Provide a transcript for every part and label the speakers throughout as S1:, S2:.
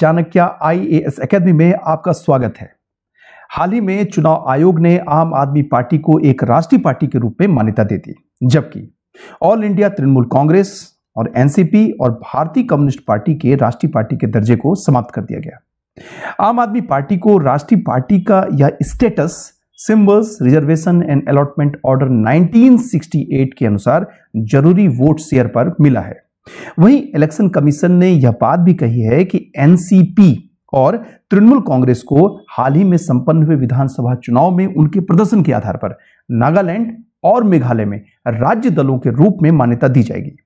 S1: Chanakya S अकेदमी में आपका स्वागत है हाल ही में चुनाव आयोग ने आम आदमी पार्टी को एक राष्ट्रीय पार्टी के रूप में मान्यता दे दी जबकि ऑल इंडिया तृणमूल कांग्रेस और एनसीपी और भारतीय कम्युनिस्ट पार्टी के राष्ट्रीय पार्टी के दर्जे को समाप्त कर दिया गया आम आदमी पार्टी को राष्ट्रीय पार्टी का यह status symbols reservation and allotment order 1968 के अनुसार जरूरी वोट शेयर पर मिला है वहीं इलेक्शन कमीशन ने यह बात भी कही है कि एनसीपी और तृणमूल कांग्रेस को हाल ही में संपन्न हुए विधानसभा चुनाव में उनके प्रदर्शन के आधार पर नागालैंड और मेघालय में राज्य दलों के रूप में मान्यता दी जाएगी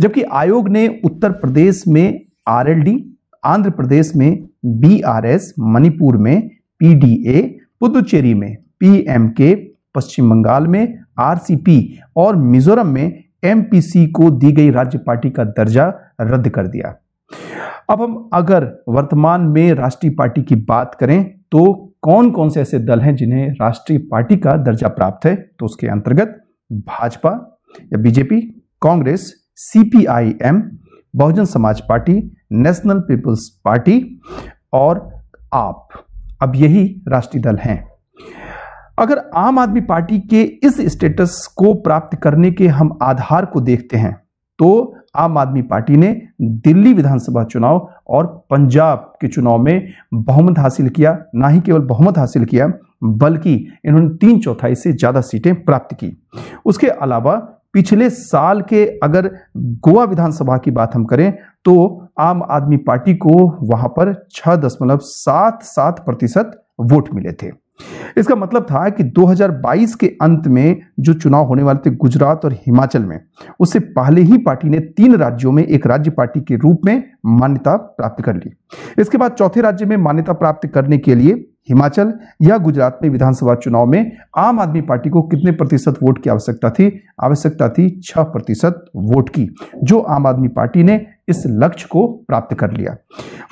S1: जबकि आयोग ने उत्तर प्रदेश में आरएलडी, आंध्र प्रदेश में बीआरएस, मणिपुर में पीडीए, पुदुचेरी में पीएमके, पश्चिम बंगाल में आरसीपी और मिजोरम में एमपीसी को दी गई राज्य पार्टी का दर्जा रद्द कर दिया अब हम अगर वर्तमान में राष्ट्रीय पार्टी की बात करें तो कौन कौन से ऐसे दल हैं जिन्हें राष्ट्रीय पार्टी का दर्जा प्राप्त है तो उसके अंतर्गत भाजपा या बीजेपी कांग्रेस सीपीआईएम बहुजन समाज पार्टी नेशनल पीपुल्स पार्टी और आप अब यही राष्ट्रीय दल हैं अगर आम आदमी पार्टी के इस स्टेटस को प्राप्त करने के हम आधार को देखते हैं तो आम आदमी पार्टी ने दिल्ली विधानसभा चुनाव और पंजाब के चुनाव में बहुमत हासिल किया ना ही केवल बहुमत हासिल किया बल्कि इन्होंने तीन चौथाई से ज़्यादा सीटें प्राप्त की उसके अलावा पिछले साल के अगर गोवा विधानसभा की बात हम करें तो आम आदमी पार्टी को वहां पर छः दशमलव सात सात प्रतिशत वोट मिले थे इसका मतलब था कि 2022 के अंत में जो चुनाव होने वाले थे गुजरात और हिमाचल में उससे पहले ही पार्टी ने तीन राज्यों में एक राज्य पार्टी के रूप में मान्यता प्राप्त कर ली इसके बाद चौथे राज्य में मान्यता प्राप्त करने के लिए हिमाचल या गुजरात में विधानसभा चुनाव में आम आदमी पार्टी को कितने प्रतिशत वोट की आवश्यकता थी आवश्यकता थी छह प्रतिशत वोट की जो आम आदमी पार्टी ने इस लक्ष्य को प्राप्त कर लिया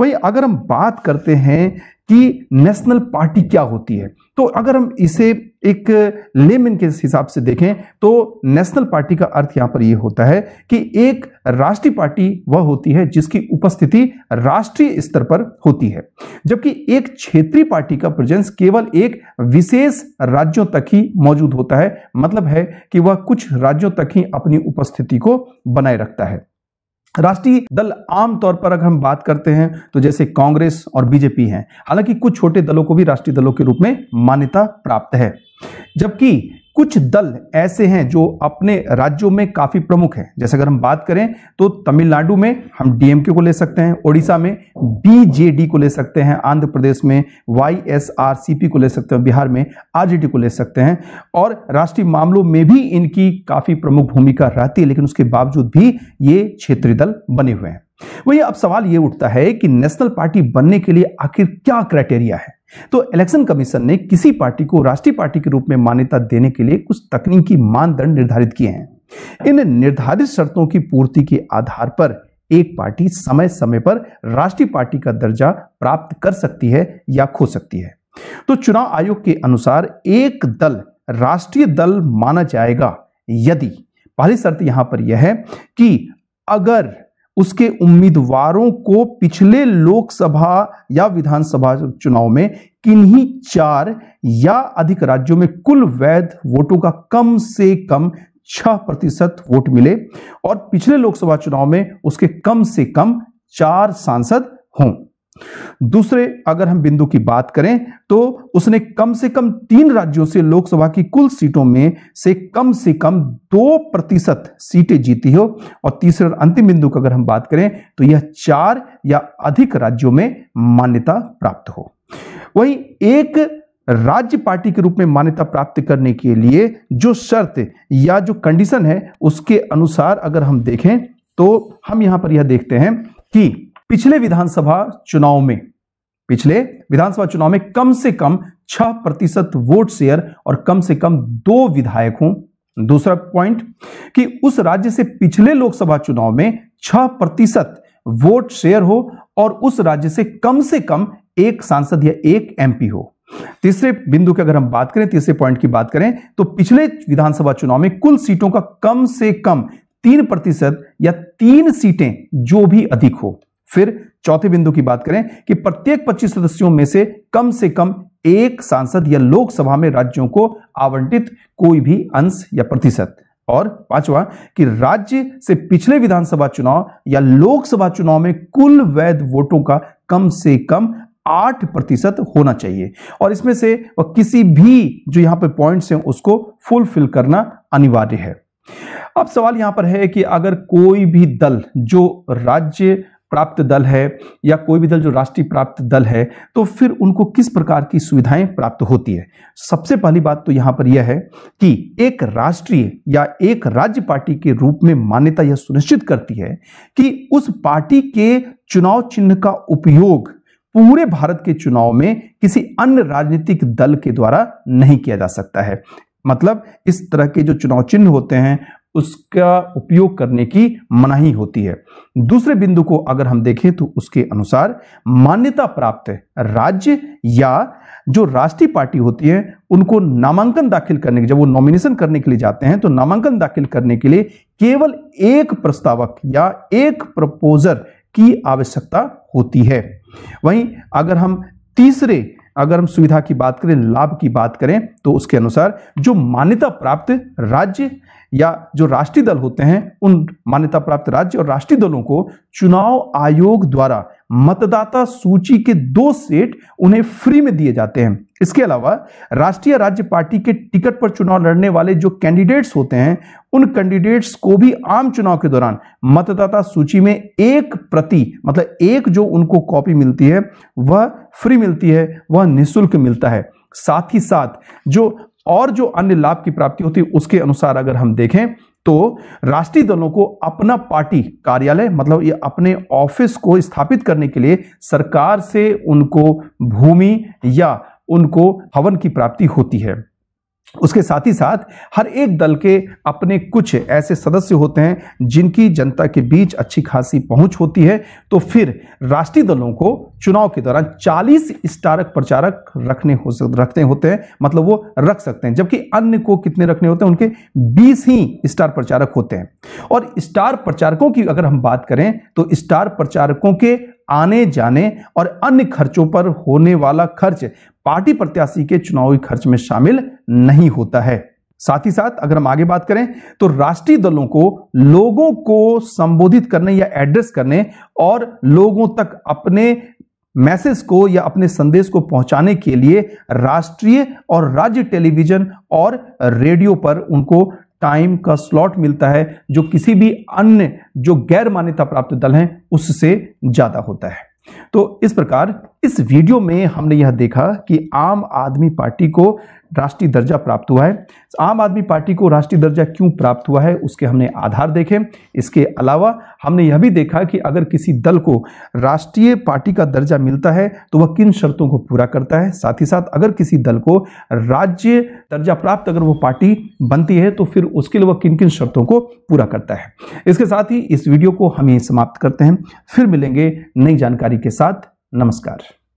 S1: वही अगर हम बात करते हैं कि नेशनल पार्टी क्या होती है तो अगर हम इसे एक लेमिन के हिसाब से देखें तो नेशनल पार्टी का अर्थ यहां पर यह होता है कि एक राष्ट्रीय पार्टी वह होती है जिसकी उपस्थिति राष्ट्रीय स्तर पर होती है जबकि एक क्षेत्रीय पार्टी का प्रेजेंस केवल एक विशेष राज्यों तक ही मौजूद होता है मतलब है कि वह कुछ राज्यों तक ही अपनी उपस्थिति को बनाए रखता है राष्ट्रीय दल आमतौर पर अगर हम बात करते हैं तो जैसे कांग्रेस और बीजेपी हैं हालांकि कुछ छोटे दलों को भी राष्ट्रीय दलों के रूप में मान्यता प्राप्त है जबकि कुछ दल ऐसे हैं जो अपने राज्यों में काफ़ी प्रमुख हैं जैसे अगर हम बात करें तो तमिलनाडु में हम डीएमके को ले सकते हैं ओडिशा में बीजेडी को ले सकते हैं आंध्र प्रदेश में वाईएसआरसीपी को ले सकते हैं बिहार में आरजेडी को ले सकते हैं और राष्ट्रीय मामलों में भी इनकी काफ़ी प्रमुख भूमिका रहती है लेकिन उसके बावजूद भी ये क्षेत्रीय दल बने हुए हैं वही अब सवाल ये उठता है कि नेशनल पार्टी बनने के लिए आखिर क्या क्राइटेरिया है तो इलेक्शन कमीशन ने किसी पार्टी को राष्ट्रीय पार्टी के रूप में मान्यता देने के लिए कुछ तकनीकी मानदंड निर्धारित किए हैं इन निर्धारित शर्तों की पूर्ति के आधार पर एक पार्टी समय समय पर राष्ट्रीय पार्टी का दर्जा प्राप्त कर सकती है या खो सकती है तो चुनाव आयोग के अनुसार एक दल राष्ट्रीय दल माना जाएगा यदि पहली शर्त यहां पर यह है कि अगर उसके उम्मीदवारों को पिछले लोकसभा या विधानसभा चुनाव में किन्हीं चार या अधिक राज्यों में कुल वैध वोटों का कम से कम छह प्रतिशत वोट मिले और पिछले लोकसभा चुनाव में उसके कम से कम चार सांसद हों दूसरे अगर हम बिंदु की बात करें तो उसने कम से कम तीन राज्यों से लोकसभा की कुल सीटों में से कम से कम दो प्रतिशत सीटें जीती हो और तीसरे और अंतिम बिंदु की अगर हम बात करें तो यह चार या अधिक राज्यों में मान्यता प्राप्त हो वहीं एक राज्य पार्टी के रूप में मान्यता प्राप्त करने के लिए जो शर्त या जो कंडीशन है उसके अनुसार अगर हम देखें तो हम यहां पर यह देखते हैं कि पिछले विधानसभा चुनाव में पिछले विधानसभा चुनाव में कम से कम छह प्रतिशत वोट शेयर और कम से कम दो विधायक हों दूसरा पॉइंट कि उस राज्य से पिछले लोकसभा चुनाव में छह प्रतिशत वोट शेयर हो और उस राज्य से कम से कम एक सांसद या एक एमपी हो तीसरे बिंदु की अगर हम बात करें तीसरे पॉइंट की बात करें तो पिछले विधानसभा चुनाव में कुल सीटों का कम से कम तीन प्रतिशत या तीन सीटें जो भी अधिक हो फिर चौथे बिंदु की बात करें कि प्रत्येक 25 सदस्यों में से कम से कम एक सांसद या लोकसभा में राज्यों को आवंटित कोई भी अंश या प्रतिशत और पांचवा कि राज्य से पिछले विधानसभा चुनाव या लोकसभा चुनाव में कुल वैध वोटों का कम से कम आठ प्रतिशत होना चाहिए और इसमें से वह किसी भी जो यहां पर पॉइंट्स हैं उसको फुलफिल करना अनिवार्य है अब सवाल यहां पर है कि अगर कोई भी दल जो राज्य प्राप्त दल है या कोई भी दल जो राष्ट्रीय प्राप्त दल है तो फिर उनको किस प्रकार की सुविधाएं प्राप्त होती है सबसे पहली बात तो यहां पर यह है कि एक राष्ट्रीय या एक राज्य पार्टी के रूप में मान्यता यह सुनिश्चित करती है कि उस पार्टी के चुनाव चिन्ह का उपयोग पूरे भारत के चुनाव में किसी अन्य राजनीतिक दल के द्वारा नहीं किया जा सकता है मतलब इस तरह के जो चुनाव चिन्ह होते हैं उसका उपयोग करने की मनाही होती है दूसरे बिंदु को अगर हम देखें तो उसके अनुसार मान्यता प्राप्त राज्य या जो राष्ट्रीय पार्टी होती है उनको नामांकन दाखिल करने के जब वो नॉमिनेशन करने के लिए जाते हैं तो नामांकन दाखिल करने के लिए केवल एक प्रस्तावक या एक प्रपोजर की आवश्यकता होती है वहीं अगर हम तीसरे अगर हम सुविधा की बात करें लाभ की बात करें तो उसके अनुसार जो मान्यता प्राप्त राज्य या जो राष्ट्रीय दल होते हैं उन मान्यता प्राप्त राज्य और राष्ट्रीय दलों को चुनाव आयोग द्वारा मतदाता सूची के दो सेट उन्हें फ्री में दिए जाते हैं इसके अलावा राष्ट्रीय राज्य पार्टी के टिकट पर चुनाव लड़ने वाले जो कैंडिडेट्स होते हैं उन कैंडिडेट्स को भी आम चुनाव के दौरान मतदाता सूची में एक प्रति मतलब एक जो उनको कॉपी मिलती है वह फ्री मिलती है वह निःशुल्क मिलता है साथ ही साथ जो और जो अन्य लाभ की प्राप्ति होती है उसके अनुसार अगर हम देखें तो राष्ट्रीय दलों को अपना पार्टी कार्यालय मतलब ये अपने ऑफिस को स्थापित करने के लिए सरकार से उनको भूमि या उनको हवन की प्राप्ति होती है उसके साथ ही साथ हर एक दल के अपने कुछ ऐसे सदस्य होते हैं जिनकी जनता के बीच अच्छी खासी पहुंच होती है तो फिर राष्ट्रीय दलों को चुनाव के दौरान 40 स्टारक प्रचारक रखने हो रखने होते हैं मतलब वो रख सकते हैं जबकि अन्य को कितने रखने होते हैं उनके 20 ही स्टार प्रचारक होते हैं और स्टार प्रचारकों की अगर हम बात करें तो स्टार प्रचारकों के आने जाने और अन्य खर्चों पर होने वाला खर्च पार्टी प्रत्याशी के चुनावी खर्च में शामिल नहीं होता है साथ ही साथ अगर हम आगे बात करें तो राष्ट्रीय दलों को लोगों को संबोधित करने या एड्रेस करने और लोगों तक अपने मैसेज को या अपने संदेश को पहुंचाने के लिए राष्ट्रीय और राज्य टेलीविजन और रेडियो पर उनको टाइम का स्लॉट मिलता है जो किसी भी अन्य जो गैर मान्यता प्राप्त दल हैं उससे ज़्यादा होता है तो इस प्रकार इस वीडियो में हमने यह देखा कि आम आदमी पार्टी को राष्ट्रीय दर्जा प्राप्त हुआ है आम आदमी पार्टी को राष्ट्रीय दर्जा क्यों प्राप्त हुआ है उसके हमने आधार देखे इसके अलावा हमने यह भी देखा कि अगर किसी दल को राष्ट्रीय पार्टी का दर्जा मिलता है तो वह किन शर्तों को पूरा करता है साथ ही साथ अगर किसी दल को राज्य दर्जा प्राप्त अगर वो पार्टी बनती है तो फिर उसके लिए वह किन किन शर्तों को पूरा करता है इसके साथ ही इस वीडियो को हम ये समाप्त करते हैं फिर मिलेंगे नई जानकारी के साथ नमस्कार